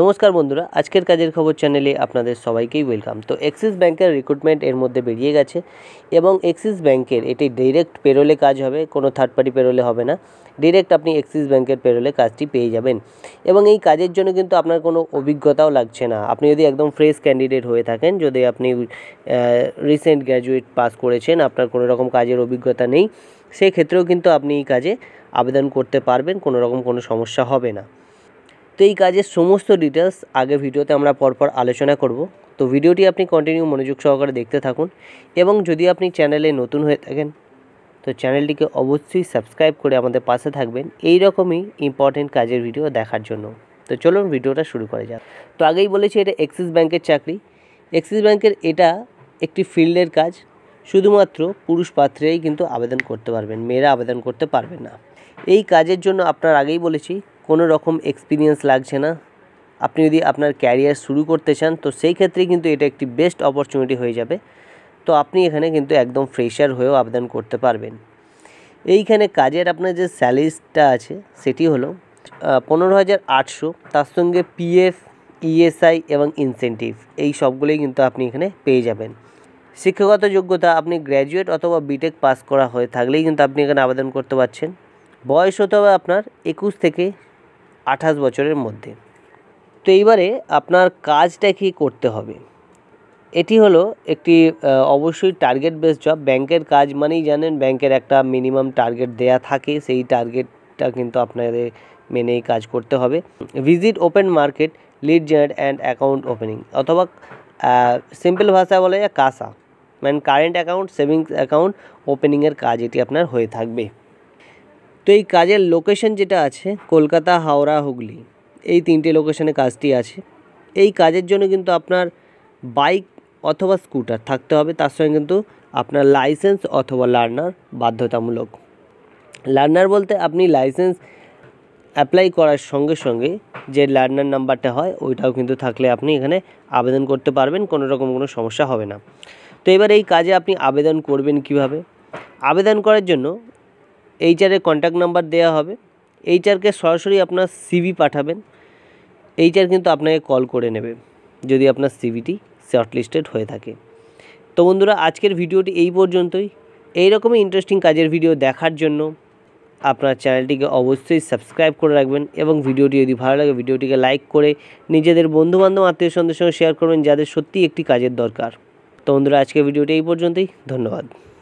নমস্কার বন্ধুরা আজকের কাজের খবর চ্যানেলে আপনাদের সবাইকেই ওয়েলকাম তো অ্যাক্সিস ব্যাংকের রিক্রুটমেন্ট এর মধ্যে বেরিয়ে গেছে এবং অ্যাক্সিস ব্যাংকের এটি ডিরেক্ট পেরোলে কাজ হবে কোনো থার্ড পার্টি পেরোলে হবে না ডিরেক্ট আপনি অ্যাক্সিস ব্যাংকের পেরোলে কাজটি পেয়ে যাবেন এবং এই কাজের জন্য কিন্তু আপনার কোনো অভিজ্ঞতাও লাগছে না আপনি যদি একদম ফ্রেশ ক্যান্ডিডেট হয়ে থাকেন যদি আপনি রিসেন্ট গ্র্যাজুয়েট পাস করেছেন আপনার কোনো রকম কাজের অভিজ্ঞতা নেই সেক্ষেত্রেও কিন্তু আপনি এই কাজে আবেদন করতে পারবেন কোনো রকম কোনো সমস্যা হবে না তো এই কাজের সমস্ত ডিটেলস আগে ভিডিওতে আমরা পরপর আলোচনা করব তো ভিডিওটি আপনি কন্টিনিউ মনোযোগ সহকারে দেখতে থাকুন এবং যদি আপনি চ্যানেলে নতুন হয়ে থাকেন তো চ্যানেলটিকে অবশ্যই সাবস্ক্রাইব করে আমাদের পাশে থাকবেন এই রকমই ইম্পর্টেন্ট কাজের ভিডিও দেখার জন্য তো চলুন ভিডিওটা শুরু করা যাক তো আগেই বলেছি এটা অ্যাক্সিস ব্যাংকের চাকরি অ্যাক্সিস ব্যাংকের এটা একটি ফিল্ডের কাজ শুধুমাত্র পুরুষ পাত্রেই কিন্তু আবেদন করতে পারবেন মেয়েরা আবেদন করতে পারবেন না এই কাজের জন্য আপনার আগেই বলেছি কোনো রকম এক্সপিরিয়েন্স লাগছে না আপনি যদি আপনার ক্যারিয়ার শুরু করতে চান তো সেই ক্ষেত্রে কিন্তু এটা একটি বেস্ট অপরচুনিটি হয়ে যাবে তো আপনি এখানে কিন্তু একদম ফ্রেশার হয়েও আবেদন করতে পারবেন এইখানে কাজের আপনার যে স্যালারিটা আছে সেটি হলো পনেরো হাজার আটশো তার সঙ্গে পিএফ ইএসআই e এবং ইনসেন্টিভ এই সবগুলোই কিন্তু আপনি এখানে পেয়ে যাবেন শিক্ষাগত যোগ্যতা আপনি গ্র্যাজুয়েট অথবা বিটেক পাস করা হয়ে থাকলেই কিন্তু আপনি এখানে আবেদন করতে পারছেন বয়স হতে হবে আপনার একুশ থেকে আঠাশ বছরের মধ্যে তো এইবারে আপনার কাজটা কি করতে হবে এটি হলো একটি অবশ্যই টার্গেট বেস জব ব্যাংকের কাজ মানেই জানেন ব্যাংকের একটা মিনিমাম টার্গেট দেয়া থাকে সেই টার্গেটটা কিন্তু আপনাদের মেনেই কাজ করতে হবে visit open market lead generate and account opening অথবা সিম্পল ভাষায় বলা যায় কাসা মানে কারেন্ট অ্যাকাউন্ট সেভিংস অ্যাকাউন্ট ওপেনিংয়ের কাজ এটি আপনার হয়ে থাকবে তো এই কাজের লোকেশন যেটা আছে কলকাতা হাওড়া হুগলি এই তিনটে লোকেশনে কাজটি আছে এই কাজের জন্য কিন্তু আপনার বাইক অথবা স্কুটার থাকতে হবে তার সঙ্গে কিন্তু আপনার লাইসেন্স অথবা লার্নার বাধ্যতামূলক লার্নার বলতে আপনি লাইসেন্স অ্যাপ্লাই করার সঙ্গে সঙ্গে যে লার্নার নাম্বারটা হয় ওইটাও কিন্তু থাকলে আপনি এখানে আবেদন করতে পারবেন কোনো রকম কোনো সমস্যা হবে না তো এবার এই কাজে আপনি আবেদন করবেন কিভাবে আবেদন করার জন্য এইচআরের কন্ট্যাক্ট নাম্বার দেওয়া হবে এইচআরকে সরাসরি আপনার সিভি পাঠাবেন এইচআর কিন্তু আপনাকে কল করে নেবে যদি আপনার সিভিটি শর্টলিস্টেড হয়ে থাকে তো বন্ধুরা আজকের ভিডিওটি এই পর্যন্তই এই রকমই ইন্টারেস্টিং কাজের ভিডিও দেখার জন্য আপনার চ্যানেলটিকে অবশ্যই সাবস্ক্রাইব করে রাখবেন এবং ভিডিওটি যদি ভালো লাগে ভিডিওটিকে লাইক করে নিজেদের বন্ধুবান্ধব আত্মীয় সঙ্গে শেয়ার করবেন যাদের সত্যি একটি কাজের দরকার তো বন্ধুরা আজকের ভিডিওটি এই পর্যন্তই ধন্যবাদ